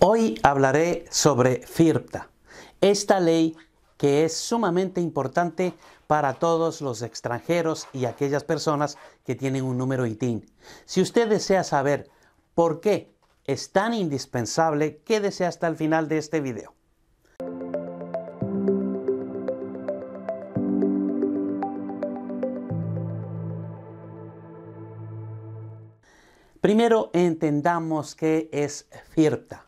Hoy hablaré sobre FIRPTA, esta ley que es sumamente importante para todos los extranjeros y aquellas personas que tienen un número ITIN. Si usted desea saber por qué es tan indispensable, quédese hasta el final de este video. Primero entendamos qué es FIRPTA.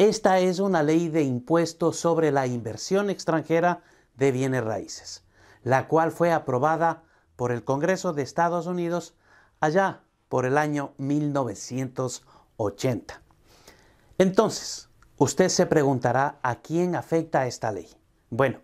Esta es una ley de impuestos sobre la inversión extranjera de bienes raíces, la cual fue aprobada por el Congreso de Estados Unidos allá por el año 1980. Entonces, usted se preguntará a quién afecta esta ley. Bueno,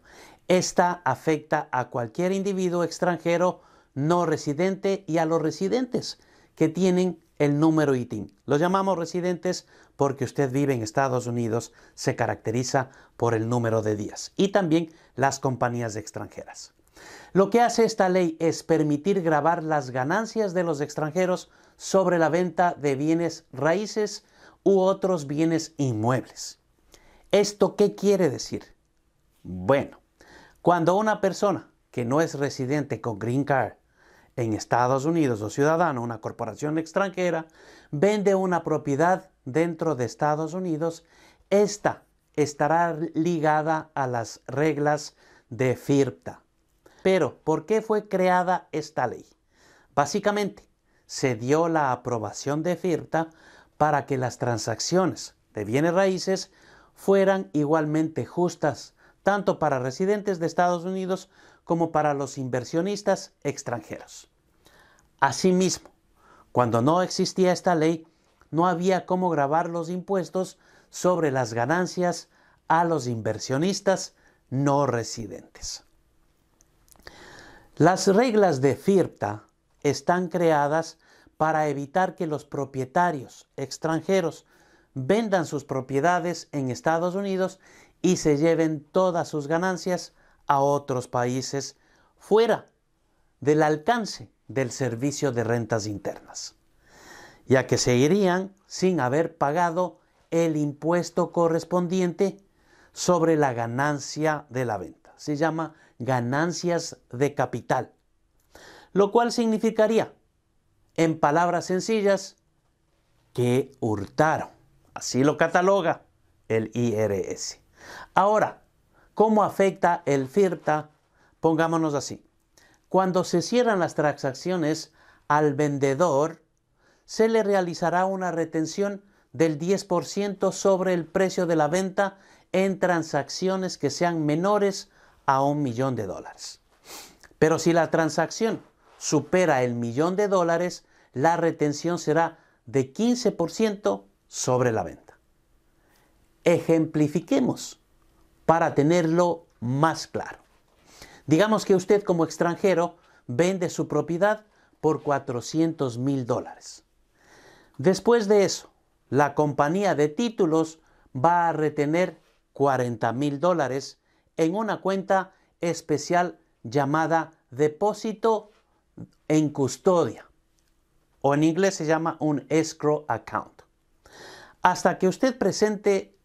esta afecta a cualquier individuo extranjero no residente y a los residentes que tienen el número ITIN. los llamamos residentes porque usted vive en Estados Unidos, se caracteriza por el número de días y también las compañías extranjeras. Lo que hace esta ley es permitir grabar las ganancias de los extranjeros sobre la venta de bienes raíces u otros bienes inmuebles. ¿Esto qué quiere decir? Bueno, cuando una persona que no es residente con Green Card en Estados Unidos o ciudadano, una corporación extranjera, vende una propiedad dentro de Estados Unidos, esta estará ligada a las reglas de FIRPTA. Pero, ¿por qué fue creada esta ley? Básicamente, se dio la aprobación de FIRTA para que las transacciones de bienes raíces fueran igualmente justas, tanto para residentes de Estados Unidos como para los inversionistas extranjeros. Asimismo, cuando no existía esta ley, no había cómo grabar los impuestos sobre las ganancias a los inversionistas no residentes. Las reglas de FIRPTA están creadas para evitar que los propietarios extranjeros vendan sus propiedades en Estados Unidos y se lleven todas sus ganancias a otros países fuera del alcance del servicio de rentas internas, ya que se irían sin haber pagado el impuesto correspondiente sobre la ganancia de la venta. Se llama ganancias de capital, lo cual significaría, en palabras sencillas, que hurtaron. Así lo cataloga el IRS. Ahora, ¿Cómo afecta el FIRTA? Pongámonos así. Cuando se cierran las transacciones al vendedor, se le realizará una retención del 10% sobre el precio de la venta en transacciones que sean menores a un millón de dólares. Pero si la transacción supera el millón de dólares, la retención será de 15% sobre la venta. Ejemplifiquemos para tenerlo más claro. Digamos que usted como extranjero vende su propiedad por 400 mil dólares. Después de eso, la compañía de títulos va a retener 40 mil dólares en una cuenta especial llamada depósito en custodia o en inglés se llama un escrow account. Hasta que usted presente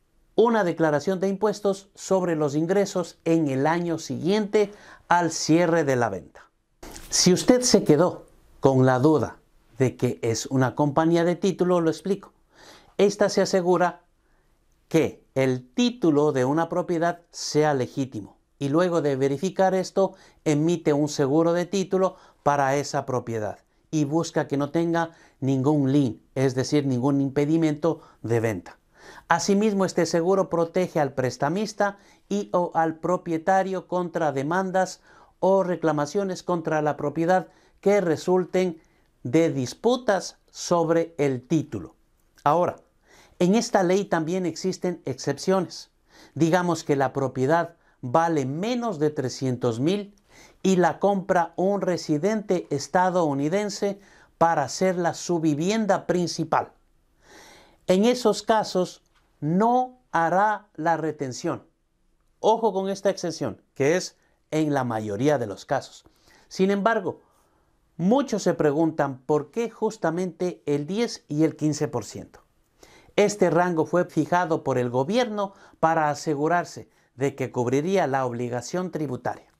una declaración de impuestos sobre los ingresos en el año siguiente al cierre de la venta. Si usted se quedó con la duda de que es una compañía de título, lo explico. Esta se asegura que el título de una propiedad sea legítimo y luego de verificar esto emite un seguro de título para esa propiedad y busca que no tenga ningún lien, es decir, ningún impedimento de venta. Asimismo, este seguro protege al prestamista y o al propietario contra demandas o reclamaciones contra la propiedad que resulten de disputas sobre el título. Ahora, en esta ley también existen excepciones. Digamos que la propiedad vale menos de 300 mil y la compra un residente estadounidense para hacerla su vivienda principal. En esos casos no hará la retención. Ojo con esta excepción, que es en la mayoría de los casos. Sin embargo, muchos se preguntan por qué justamente el 10 y el 15%. Este rango fue fijado por el gobierno para asegurarse de que cubriría la obligación tributaria.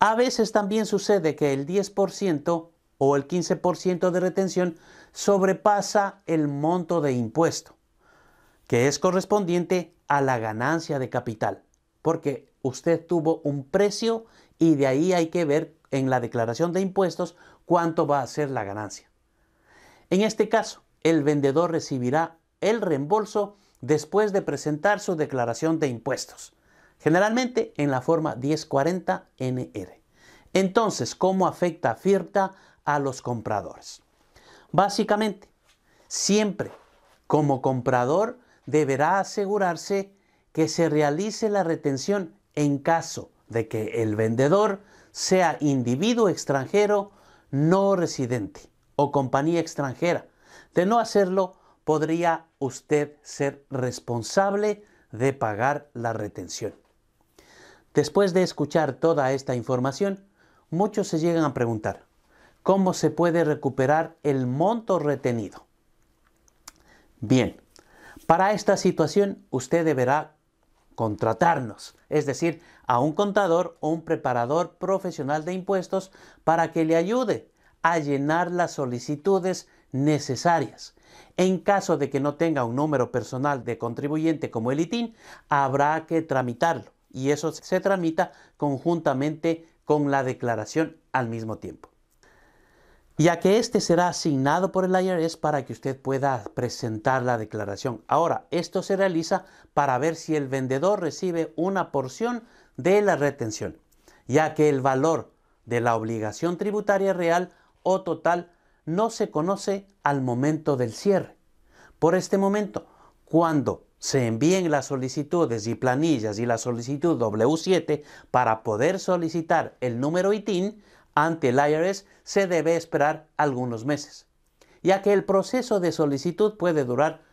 A veces también sucede que el 10% o el 15% de retención sobrepasa el monto de impuesto, que es correspondiente a la ganancia de capital, porque usted tuvo un precio y de ahí hay que ver en la declaración de impuestos cuánto va a ser la ganancia. En este caso, el vendedor recibirá el reembolso después de presentar su declaración de impuestos, generalmente en la forma 1040 NR. Entonces, ¿cómo afecta a FIRTA a los compradores. Básicamente, siempre como comprador deberá asegurarse que se realice la retención en caso de que el vendedor sea individuo extranjero no residente o compañía extranjera. De no hacerlo, podría usted ser responsable de pagar la retención. Después de escuchar toda esta información, muchos se llegan a preguntar, cómo se puede recuperar el monto retenido. Bien, para esta situación usted deberá contratarnos, es decir, a un contador o un preparador profesional de impuestos para que le ayude a llenar las solicitudes necesarias. En caso de que no tenga un número personal de contribuyente como el ITIN, habrá que tramitarlo y eso se tramita conjuntamente con la declaración al mismo tiempo ya que este será asignado por el IRS para que usted pueda presentar la declaración. Ahora, esto se realiza para ver si el vendedor recibe una porción de la retención, ya que el valor de la obligación tributaria real o total no se conoce al momento del cierre. Por este momento, cuando se envíen las solicitudes y planillas y la solicitud W7 para poder solicitar el número ITIN, ante el IRS se debe esperar algunos meses, ya que el proceso de solicitud puede durar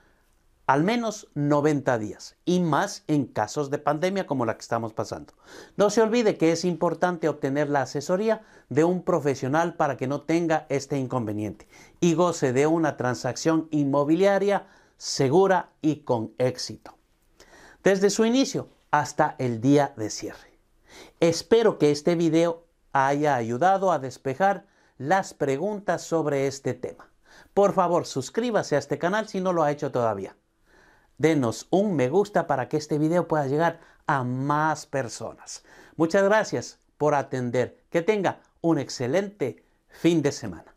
al menos 90 días y más en casos de pandemia como la que estamos pasando. No se olvide que es importante obtener la asesoría de un profesional para que no tenga este inconveniente y goce de una transacción inmobiliaria segura y con éxito. Desde su inicio hasta el día de cierre. Espero que este video haya ayudado a despejar las preguntas sobre este tema. Por favor, suscríbase a este canal si no lo ha hecho todavía. Denos un me gusta para que este video pueda llegar a más personas. Muchas gracias por atender. Que tenga un excelente fin de semana.